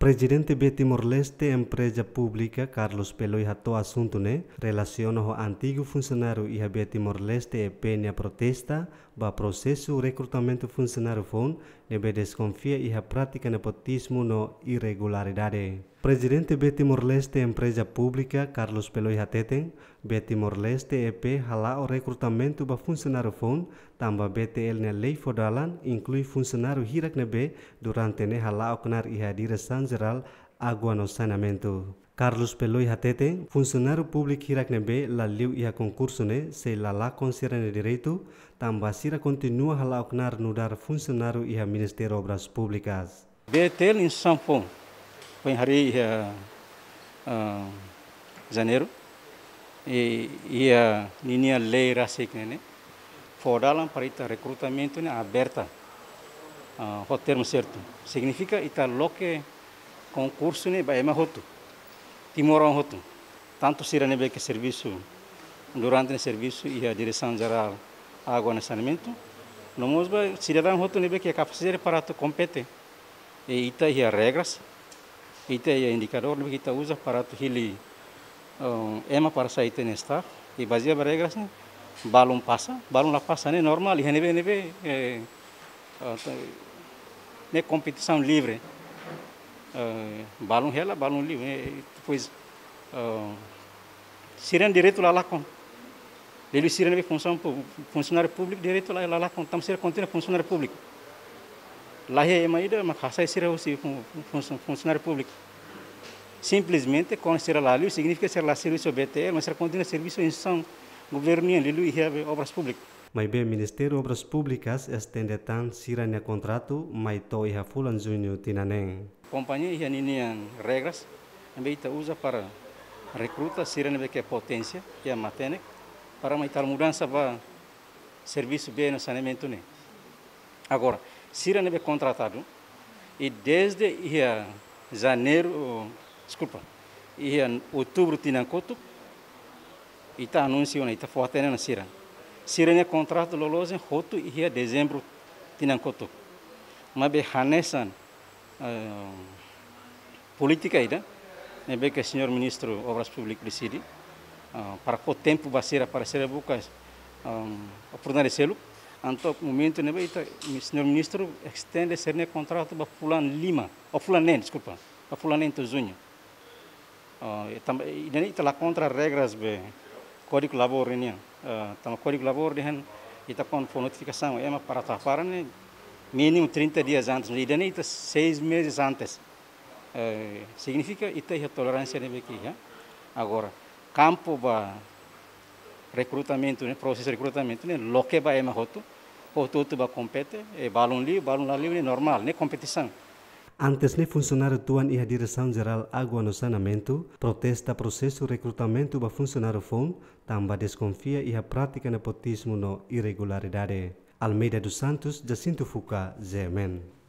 Presidente de Timor-Leste, empresa pública Carlos Peloy hatou e assunto né, relaciona ao antigo funcionário e a Timor-Leste e penha protesta ba processo recrutamento funcionário FON, ne desconfia e a prática nepotismo no irregularidade. Presidente B Timor-Leste Empresa Pública Carlos Peloy Hateten, B Timor-Leste EP hala o recrutamento para funcionário FON, tamba BTL na lei fodalan inclui funcionário hirak na B durante ne hala o knar ihadira san geral água no saneamento. Carlos Peloy Hatete, funcionário público Hiraknebe, la liu ia concurso ne, se la la ne direito, sira continua hala no dar funcionário ia Ministério Obras Públicas. BTL em Sampon, foi em Hari uh, uh, Janeiro e ia ninia lei rasik nene fodalan para ita recrutamento né aberta uh, ah, o termo certo significa ita loque concurso né Vai mais hotu timoron hotu tanto sira né que serviço durante o serviço e a direção geral água e saneamento nós ba cidadão hotu né que a capacidade para competir, e ita ia regras Ite ay indicador na kita usa para tuhili um, ema para sa ito nesta. E baseia ba regras assim, ne? Balon pasa, balon la pasa ne né, normal. E NB, NB, eh, ne competição livre. Uh, é, balon rela, balon livre. Né, e, depois, uh, sirene direito lá lá com. Ele sirene função, funcionário público direito lá lá, lá com. Estamos sendo contínuo funcionário público. Lá é Lahia Emaida Makasa será aussi funcionário público. Simplesmente, quando será lá, significa ser lá serviço BTL, mas será continua serviço em São Governo, ele e obras públicas. Mas bem, Ministério Obras Públicas estende tan siranya contrato, mas to iha fulan junho tinaneng. Companhia iha ninian regras, ambeita usa para recruta siranya beke é potência, que é matene para tal mudança para serviço bem no saneamento. Né? Agora, Síria é contratado. E desde ia, janeiro, desculpa, ia, outubro tinha coto, e está anunciando, está forte na Síria. Síria é contrato lolozen roto e ia dezembro tinha coto. Mas be hanesan uh, política ainda, né, bem que o senhor ministro obras públicas decide, uh, para o tempo vai ser para ser a boca um, oportunidade de Untuk momento né, ini, o Senhor Ministro estende serne né, contrato para fulan lima, ou fulan desculpa, para fulan nem junho. Uh, ah, e daí está né, contra regras do Código Labor, né? Então, ah, tá o Código Labor, né? Está com notificação, é para tapar, né? Mínimo 30 dias antes, e daí está seis meses antes. Uh, significa que tem tolerância aqui, né? Agora, campo para recrutamento, né, processo de recrutamento, né? Loque ba é ema hotu, hotu tu ba compete, e balun li, balun la li, normal, né? Competição. Antes ne né, funcionário tuan e a direção geral água no sanamento, protesta processo recrutamento ba funcionário FON, tamba desconfia e a prática nepotismo no irregularidade. Almeida dos Santos, Jacinto Fuca, Zemen.